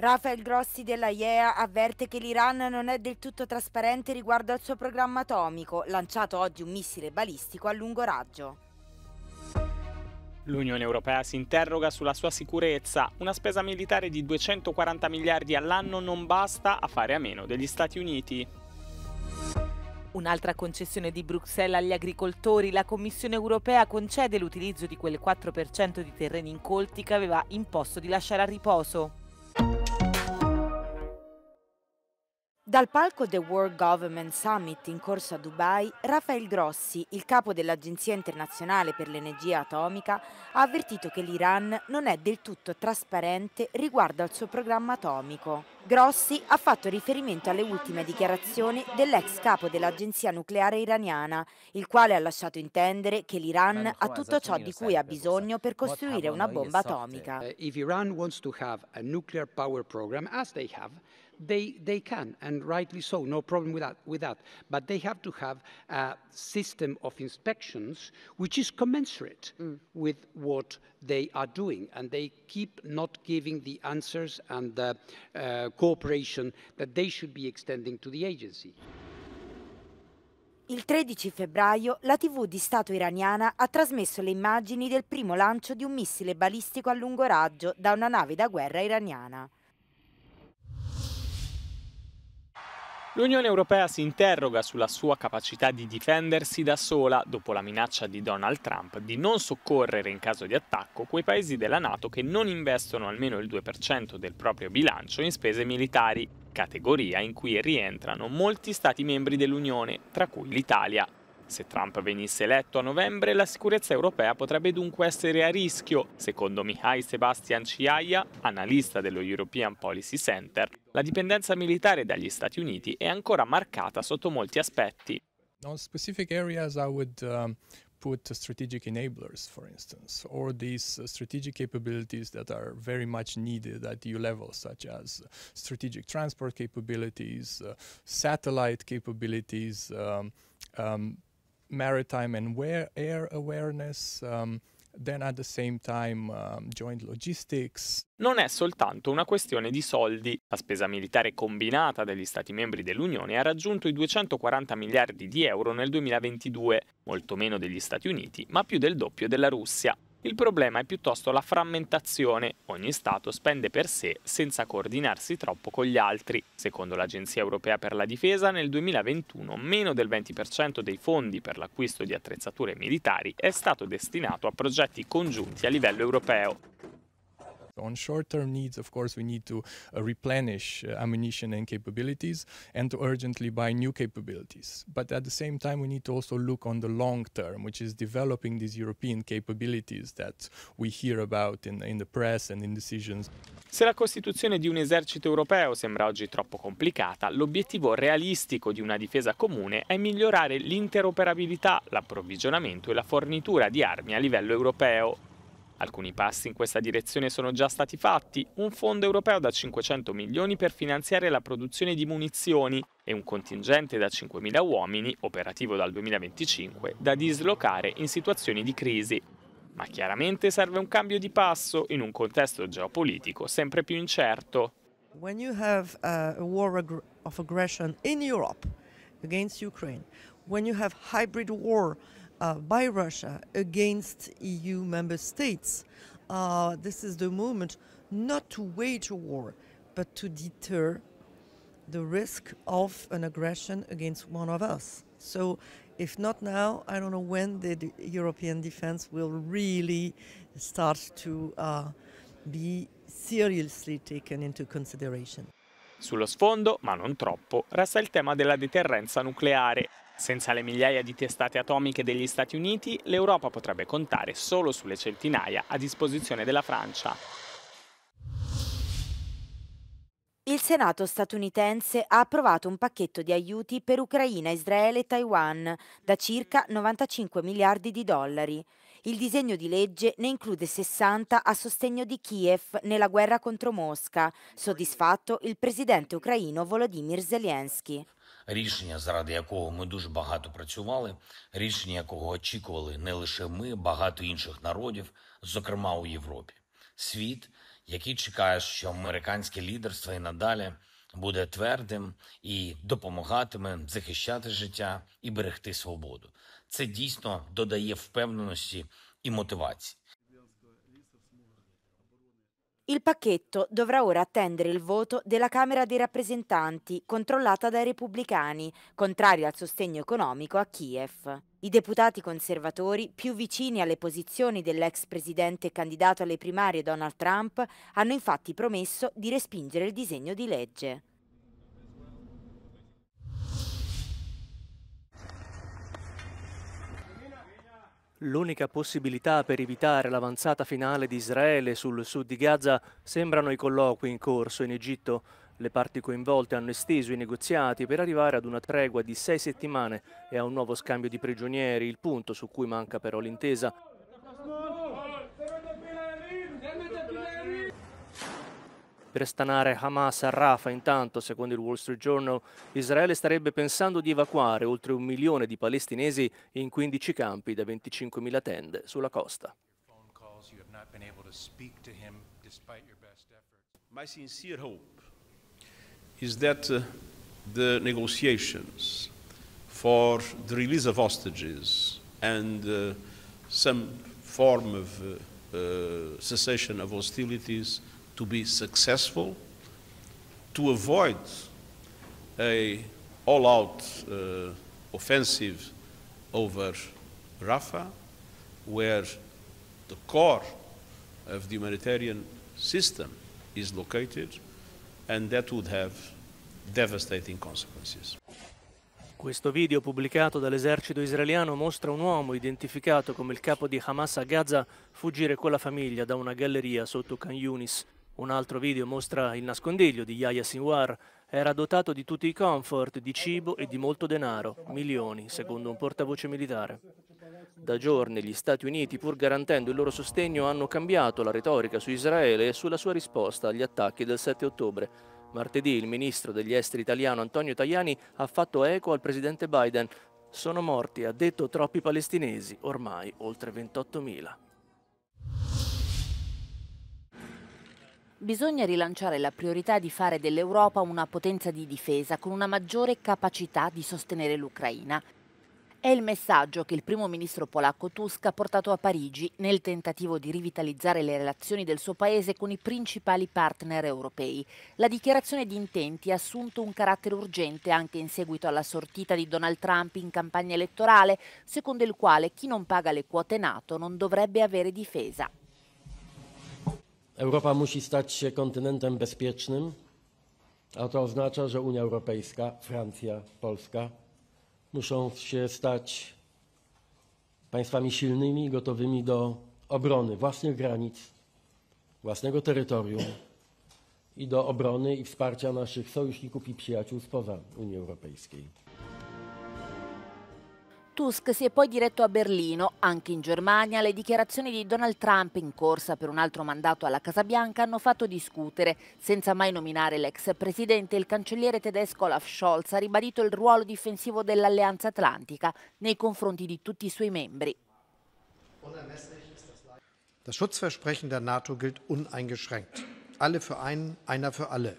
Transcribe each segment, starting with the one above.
Rafael Grossi della IEA avverte che l'Iran non è del tutto trasparente riguardo al suo programma atomico, lanciato oggi un missile balistico a lungo raggio. L'Unione Europea si interroga sulla sua sicurezza. Una spesa militare di 240 miliardi all'anno non basta a fare a meno degli Stati Uniti. Un'altra concessione di Bruxelles agli agricoltori, la Commissione europea concede l'utilizzo di quel 4% di terreni incolti che aveva imposto di lasciare a riposo. Dal palco del World Government Summit in corso a Dubai, Rafael Grossi, il capo dell'Agenzia internazionale per l'energia atomica, ha avvertito che l'Iran non è del tutto trasparente riguardo al suo programma atomico. Grossi ha fatto riferimento alle ultime dichiarazioni dell'ex capo dell'Agenzia nucleare iraniana, il quale ha lasciato intendere che l'Iran ha tutto ciò di cui ha bisogno per costruire una bomba atomica. Se eh, l'Iran vuole avere un programma nucleare, come power program as they, they can, and rightly so, no problem with that, with that. But they have to have a system of inspections which is commensurate mm. with what they are doing. And they keep not giving the answers and the uh, cooperation that they should be extending to the agency. Il 13 febbraio la TV di Stato iraniana ha trasmesso le immagini del primo lancio di un missile balistico a lungo raggio da una nave da guerra iraniana. L'Unione Europea si interroga sulla sua capacità di difendersi da sola dopo la minaccia di Donald Trump di non soccorrere in caso di attacco quei paesi della Nato che non investono almeno il 2% del proprio bilancio in spese militari, categoria in cui rientrano molti Stati membri dell'Unione, tra cui l'Italia. Se Trump venisse eletto a novembre, la sicurezza europea potrebbe dunque essere a rischio. Secondo Mihai Sebastian Ciaia, analista dello European Policy Center, la dipendenza militare dagli Stati Uniti è ancora marcata sotto molti aspetti. On specific areas I would um, put strategic enablers, for instance, or these uh, strategic capabilities that are very much needed at EU level, such as strategic transport capabilities, uh, satellite capabilities, um, um, maritime and air awareness. Um, then at the same time um, joint logistics. Non è soltanto una questione di soldi. La spesa militare combinata degli Stati membri dell'Unione ha raggiunto i 240 miliardi di euro nel 2022, molto meno degli Stati Uniti, ma più del doppio della Russia. Il problema è piuttosto la frammentazione, ogni Stato spende per sé senza coordinarsi troppo con gli altri. Secondo l'Agenzia Europea per la Difesa, nel 2021 meno del 20% dei fondi per l'acquisto di attrezzature militari è stato destinato a progetti congiunti a livello europeo on short-term needs, of course, we need to uh, replenish uh, ammunition and capabilities and to urgently buy new capabilities. But at the same time, we need to also look on the long term, which is developing these European capabilities that we hear about in, in the press and in decisions. Se la costituzione di un esercito europeo sembra oggi troppo complicata, l'obiettivo realistico di una difesa comune è migliorare l'interoperabilità, l'approvvigionamento e la fornitura di armi a livello europeo. Alcuni passi in questa direzione sono già stati fatti, un fondo europeo da 500 milioni per finanziare la produzione di munizioni e un contingente da 5.000 uomini, operativo dal 2025, da dislocare in situazioni di crisi. Ma chiaramente serve un cambio di passo in un contesto geopolitico sempre più incerto. When you have a war of aggression in Europe against Ukraine, when you have hybrid war uh, by Russia against EU member states. Uh, this is the moment not to wage a war, but to deter the risk of an aggression against one of us. So, if not now, I don't know when the European defense will really start to uh, be seriously taken into consideration. Sullo sfondo, ma non troppo, resta il tema della deterrenza nucleare. Senza le migliaia di testate atomiche degli Stati Uniti, l'Europa potrebbe contare solo sulle centinaia a disposizione della Francia. Il Senato statunitense ha approvato un pacchetto di aiuti per Ucraina, Israele e Taiwan da circa 95 miliardi di dollari. Il disegno di legge ne include 60 a sostegno di Kiev nella guerra contro Mosca, soddisfatto il presidente ucraino Volodymyr Zelensky. рішення, заради якого ми дуже багато працювали, рішення якого очікували не лише ми, багато інших народів, зокрема у Європі. Світ, який чекає, що американське лідерство і надалі буде твердим і допомагатиме захищати життя і берегти свободу. Це дійсно додає впевненості і мотивації. Il pacchetto dovrà ora attendere il voto della Camera dei rappresentanti, controllata dai repubblicani, contraria al sostegno economico a Kiev. I deputati conservatori, più vicini alle posizioni dell'ex presidente candidato alle primarie Donald Trump, hanno infatti promesso di respingere il disegno di legge. L'unica possibilità per evitare l'avanzata finale di Israele sul sud di Gaza sembrano i colloqui in corso in Egitto. Le parti coinvolte hanno esteso i negoziati per arrivare ad una tregua di sei settimane e a un nuovo scambio di prigionieri, il punto su cui manca però l'intesa. per stanare Hamas a Rafa. Intanto, secondo il Wall Street Journal, Israele starebbe pensando di evacuare oltre un milione di palestinesi in 15 campi da 25.000 tende sulla costa. My sincere hope is that uh, the negotiations for the release of hostages and uh, some form of uh, uh cessation of hostilities to be successful, to avoid a all-out uh, offensive over Rafah, where the core of the humanitarian system is located, and that would have devastating consequences. Questo video pubblicato dall'esercito israeliano mostra un uomo identificato come il capo di Hamas a Gaza fuggire con la famiglia da una galleria sotto Can Yunis. Un altro video mostra il nascondiglio di Yahya Sinwar. Era dotato di tutti i comfort, di cibo e di molto denaro, milioni, secondo un portavoce militare. Da giorni gli Stati Uniti, pur garantendo il loro sostegno, hanno cambiato la retorica su Israele e sulla sua risposta agli attacchi del 7 ottobre. Martedì il ministro degli esteri italiano Antonio Tajani ha fatto eco al presidente Biden. Sono morti, ha detto, troppi palestinesi, ormai oltre 28.000. Bisogna rilanciare la priorità di fare dell'Europa una potenza di difesa con una maggiore capacità di sostenere l'Ucraina. È il messaggio che il primo ministro polacco Tusk ha portato a Parigi nel tentativo di rivitalizzare le relazioni del suo paese con i principali partner europei. La dichiarazione di intenti ha assunto un carattere urgente anche in seguito alla sortita di Donald Trump in campagna elettorale, secondo il quale chi non paga le quote NATO non dovrebbe avere difesa. Europa musi stać się kontynentem bezpiecznym, a to oznacza, że Unia Europejska, Francja, Polska muszą się stać państwami silnymi, gotowymi do obrony własnych granic, własnego terytorium i do obrony i wsparcia naszych sojuszników i przyjaciół spoza Unii Europejskiej. Tusk si è poi diretto a Berlino. Anche in Germania le dichiarazioni di Donald Trump in corsa per un altro mandato alla Casa Bianca hanno fatto discutere. Senza mai nominare l'ex presidente, il cancelliere tedesco Olaf Scholz ha ribadito il ruolo difensivo dell'Alleanza Atlantica nei confronti di tutti i suoi membri. Das Schutzversprechen der NATO gilt uneingeschränkt. Alle für einen, einer für alle.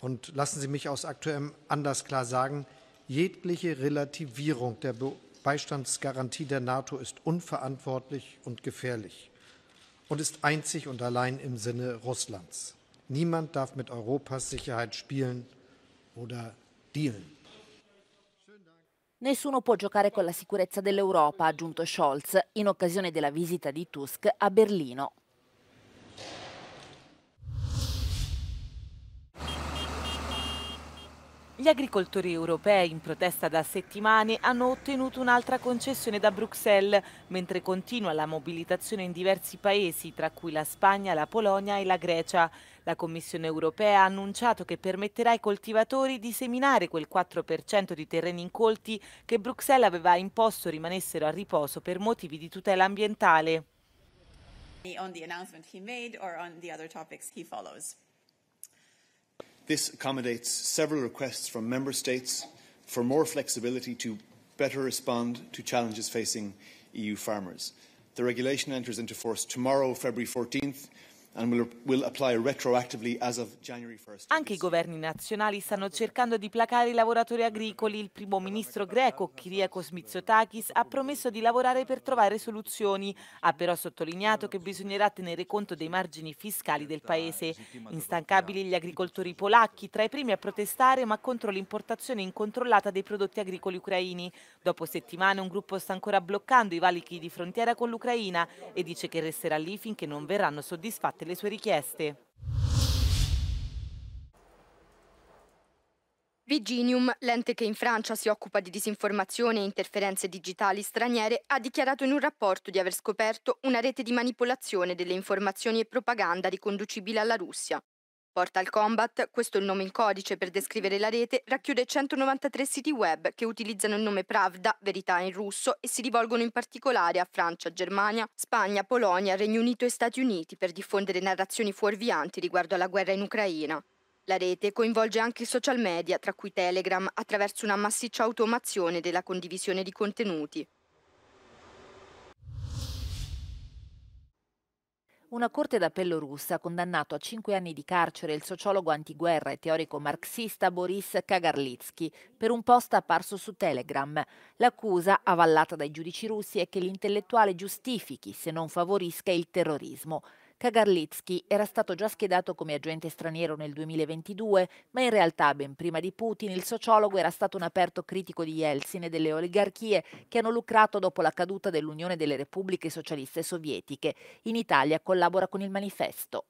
Und lassen Sie mich aus aktuellem Anlass klar sagen, Jegliche Relativierung der Beistandsgarantie der NATO ist unverantwortlich und gefährlich und ist einzig und allein im Sinne Russlands. Niemand darf mit Europas Sicherheit spielen oder dealen. Nessuno può giocare con la sicurezza dell'Europa, ha aggiunto Scholz in occasione della visita di Tusk a Berlino. Gli agricoltori europei in protesta da settimane hanno ottenuto un'altra concessione da Bruxelles, mentre continua la mobilitazione in diversi paesi, tra cui la Spagna, la Polonia e la Grecia. La Commissione europea ha annunciato che permetterà ai coltivatori di seminare quel 4% di terreni incolti che Bruxelles aveva imposto rimanessero a riposo per motivi di tutela ambientale. On the announcement he made or on the other topics he follows. This accommodates several requests from Member States for more flexibility to better respond to challenges facing EU farmers. The regulation enters into force tomorrow, February 14th, Anche i governi nazionali stanno cercando di placare i lavoratori agricoli. Il primo ministro greco, Kyriakos Mitsotakis, ha promesso di lavorare per trovare soluzioni. Ha però sottolineato che bisognerà tenere conto dei margini fiscali del paese. Instancabili gli agricoltori polacchi, tra i primi a protestare ma contro l'importazione incontrollata dei prodotti agricoli ucraini. Dopo settimane un gruppo sta ancora bloccando i valichi di frontiera con l'Ucraina e dice che resterà lì finché non verranno soddisfatte aperti le sue richieste. Viginium, l'ente che in Francia si occupa di disinformazione e interferenze digitali straniere, ha dichiarato in un rapporto di aver scoperto una rete di manipolazione delle informazioni e propaganda riconducibile alla Russia. Portal Combat, questo è il nome in codice per descrivere la rete, racchiude 193 siti web che utilizzano il nome Pravda, verità in russo, e si rivolgono in particolare a Francia, Germania, Spagna, Polonia, Regno Unito e Stati Uniti per diffondere narrazioni fuorvianti riguardo alla guerra in Ucraina. La rete coinvolge anche i social media, tra cui Telegram, attraverso una massiccia automazione della condivisione di contenuti. Una corte d'appello russa ha condannato a cinque anni di carcere il sociologo antiguerra e teorico marxista Boris Kagarlitsky per un post apparso su Telegram. L'accusa, avallata dai giudici russi, è che l'intellettuale giustifichi, se non favorisca, il terrorismo. Kagarlitsky era stato già schedato come agente straniero nel 2022, ma in realtà, ben prima di Putin, il sociologo era stato un aperto critico di Yeltsin e delle oligarchie che hanno lucrato dopo la caduta dell'Unione delle Repubbliche Socialiste Sovietiche. In Italia collabora con il manifesto